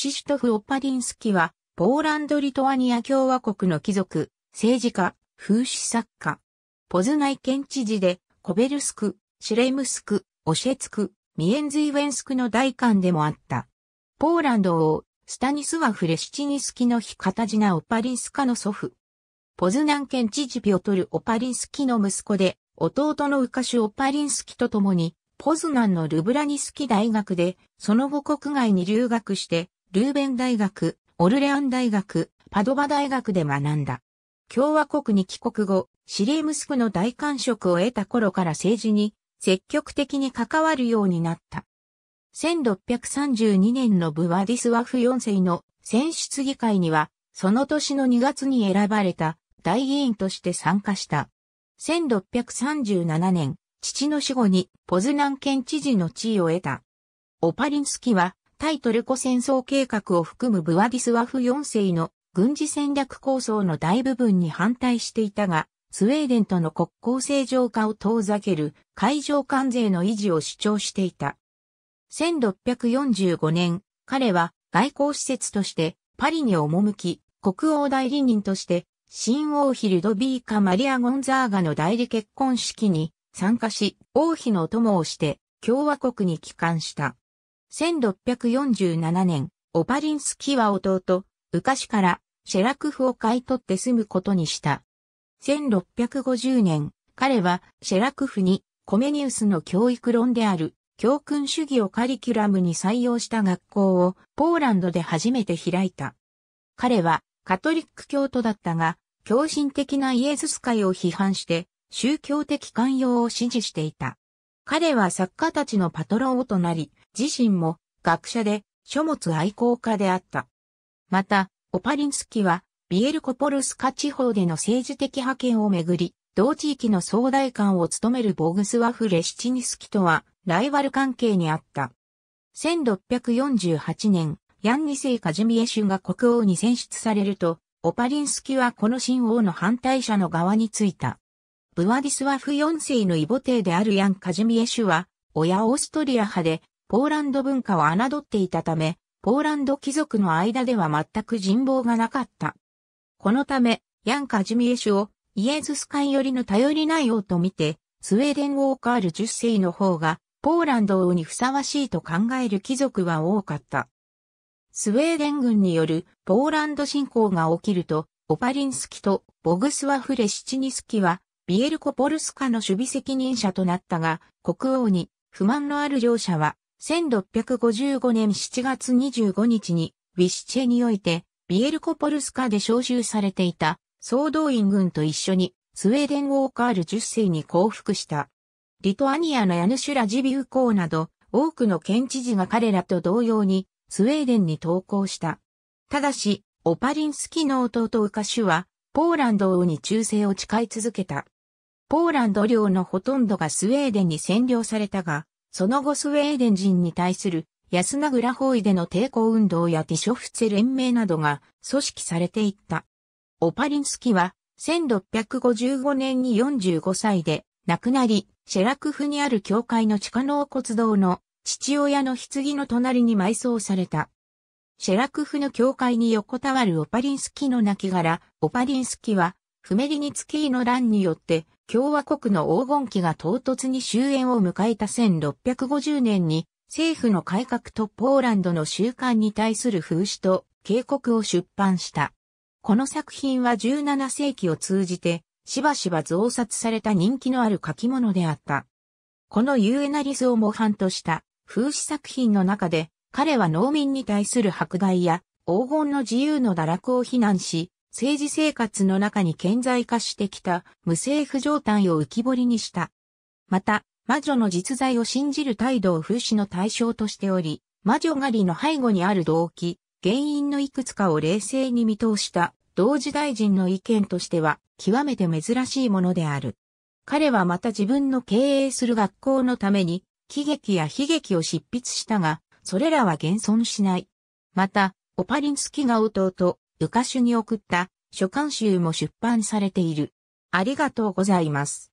シシュトフ・オッパディンスキは、ポーランド・リトアニア共和国の貴族、政治家、風刺作家。ポズナイ県知事で、コベルスク、シレムスク、オシェツク、ミエンズイウェンスクの大官でもあった。ポーランド王、スタニスワフ・レシチニスキの非カタジナ・オパリンスカの祖父。ポズナン県知事ピョトル・オパリンスキの息子で、弟のウカシュ・オパリンスキと共に、ポズナンのルブラニスキ大学で、その後国外に留学して、ルーベン大学、オルレアン大学、パドバ大学で学んだ。共和国に帰国後、シリームスクの大官職を得た頃から政治に積極的に関わるようになった。1632年のブワディスワフ4世の選出議会には、その年の2月に選ばれた大議員として参加した。1637年、父の死後にポズナン県知事の地位を得た。オパリンスキは対トルコ戦争計画を含むブワディスワフ4世の軍事戦略構想の大部分に反対していたが、スウェーデンとの国交正常化を遠ざける海上関税の維持を主張していた。1645年、彼は外交施設としてパリに赴き、国王代理人として新王妃ルドビーカ・マリア・ゴンザーガの代理結婚式に参加し、王妃の友をして共和国に帰還した。1647年、オパリンスキは弟、ウカシからシェラクフを買い取って住むことにした。1650年、彼はシェラクフにコメニウスの教育論である教訓主義をカリキュラムに採用した学校をポーランドで初めて開いた。彼はカトリック教徒だったが、狂信的なイエズス会を批判して宗教的寛容を支持していた。彼は作家たちのパトロンをとなり、自身も学者で書物愛好家であった。また、オパリンスキは、ビエルコポルスカ地方での政治的派遣をめぐり、同地域の総大官を務めるボグスワフ・レシチニスキとは、ライバル関係にあった。1648年、ヤンニセイ・カジミエシュが国王に選出されると、オパリンスキはこの新王の反対者の側についた。ブワディスワフ4世の異母帝であるヤン・カジミエシュは、親オーストリア派で、ポーランド文化を侮っていたため、ポーランド貴族の間では全く人望がなかった。このため、ヤン・カジミエシュをイエズス会寄りの頼りない王と見て、スウェーデン王カール10世の方が、ポーランド王にふさわしいと考える貴族は多かった。スウェーデン軍によるポーランド侵攻が起きると、オパリンスキとボグスワフレ・シチニスキはビエルコ・ポルスカの守備責任者となったが、国王に不満のある両者は、1655年7月25日に、ウィシチェにおいて、ビエルコ・ポルスカで招集されていた、総動員軍と一緒に、スウェーデンウォーカール10世に降伏した。リトアニアのヤヌシュラ・ジビウ公など、多くの県知事が彼らと同様に、スウェーデンに投降した。ただし、オパリンスキの弟ウカシュは、ポーランド王に忠誠を誓い続けた。ポーランド領のほとんどがスウェーデンに占領されたが、その後スウェーデン人に対する安名倉包囲での抵抗運動やティショフツェ連盟などが組織されていった。オパリンスキは1655年に45歳で亡くなり、シェラクフにある教会の地下納骨堂の父親の棺の隣に埋葬された。シェラクフの教会に横たわるオパリンスキの亡骸、オパリンスキはフメリニツキーの乱によって共和国の黄金期が唐突に終焉を迎えた1650年に政府の改革とポーランドの習慣に対する風刺と警告を出版した。この作品は17世紀を通じてしばしば増刷された人気のある書き物であった。このユーエナリスを模範とした風刺作品の中で彼は農民に対する迫害や黄金の自由の堕落を非難し、政治生活の中に顕在化してきた無政府状態を浮き彫りにした。また、魔女の実在を信じる態度を風刺の対象としており、魔女狩りの背後にある動機、原因のいくつかを冷静に見通した同時大臣の意見としては極めて珍しいものである。彼はまた自分の経営する学校のために喜劇や悲劇を執筆したが、それらは現存しない。また、オパリンスキが弟、床かに送った書簡集も出版されている。ありがとうございます。